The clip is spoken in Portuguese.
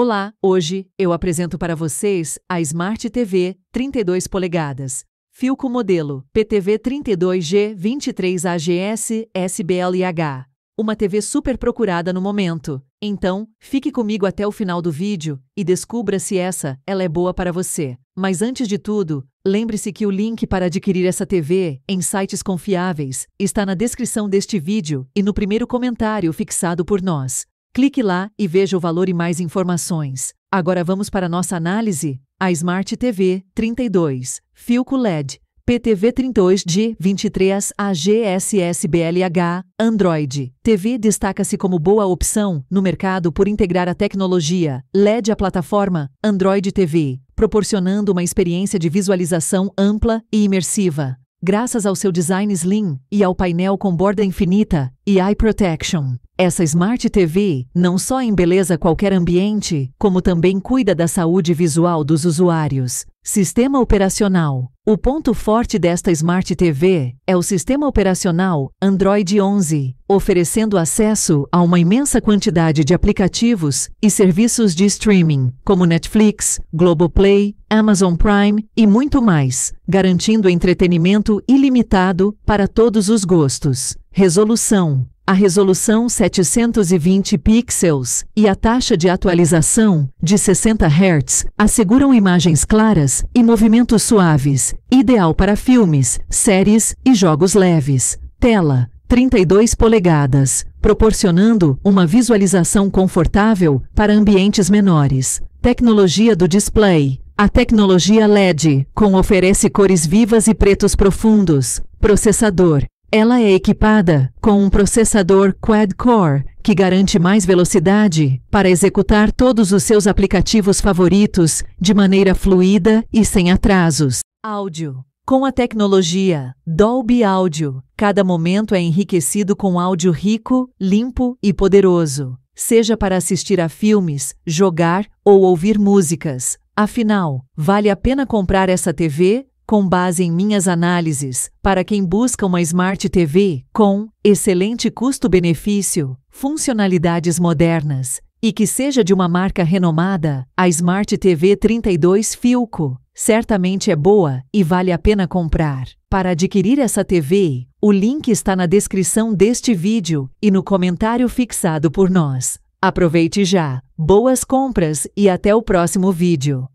Olá, hoje eu apresento para vocês a Smart TV 32 polegadas, Filco modelo PTV 32G 23AGS SBLH. Uma TV super procurada no momento. Então, fique comigo até o final do vídeo e descubra se essa ela é boa para você. Mas antes de tudo, lembre-se que o link para adquirir essa TV em sites confiáveis está na descrição deste vídeo e no primeiro comentário fixado por nós. Clique lá e veja o valor e mais informações. Agora vamos para nossa análise. A Smart TV 32, Filco LED, PTV 32 d 23 AGSSBLH Android. TV destaca-se como boa opção no mercado por integrar a tecnologia LED à plataforma Android TV, proporcionando uma experiência de visualização ampla e imersiva. Graças ao seu design slim e ao painel com borda infinita e eye protection, essa Smart TV não só embeleza qualquer ambiente, como também cuida da saúde visual dos usuários. Sistema operacional. O ponto forte desta Smart TV é o sistema operacional Android 11, oferecendo acesso a uma imensa quantidade de aplicativos e serviços de streaming, como Netflix, Globoplay, Amazon Prime e muito mais, garantindo entretenimento ilimitado para todos os gostos. Resolução: a resolução 720 pixels e a taxa de atualização de 60 Hz asseguram imagens claras e movimentos suaves, ideal para filmes, séries e jogos leves. Tela 32 polegadas, proporcionando uma visualização confortável para ambientes menores. Tecnologia do display. A tecnologia LED, com oferece cores vivas e pretos profundos. Processador ela é equipada com um processador quad-core que garante mais velocidade para executar todos os seus aplicativos favoritos de maneira fluida e sem atrasos. Áudio. Com a tecnologia Dolby Audio, cada momento é enriquecido com áudio rico, limpo e poderoso. Seja para assistir a filmes, jogar ou ouvir músicas. Afinal, vale a pena comprar essa TV com base em minhas análises, para quem busca uma Smart TV com excelente custo-benefício, funcionalidades modernas e que seja de uma marca renomada, a Smart TV 32 Filco certamente é boa e vale a pena comprar. Para adquirir essa TV, o link está na descrição deste vídeo e no comentário fixado por nós. Aproveite já, boas compras e até o próximo vídeo!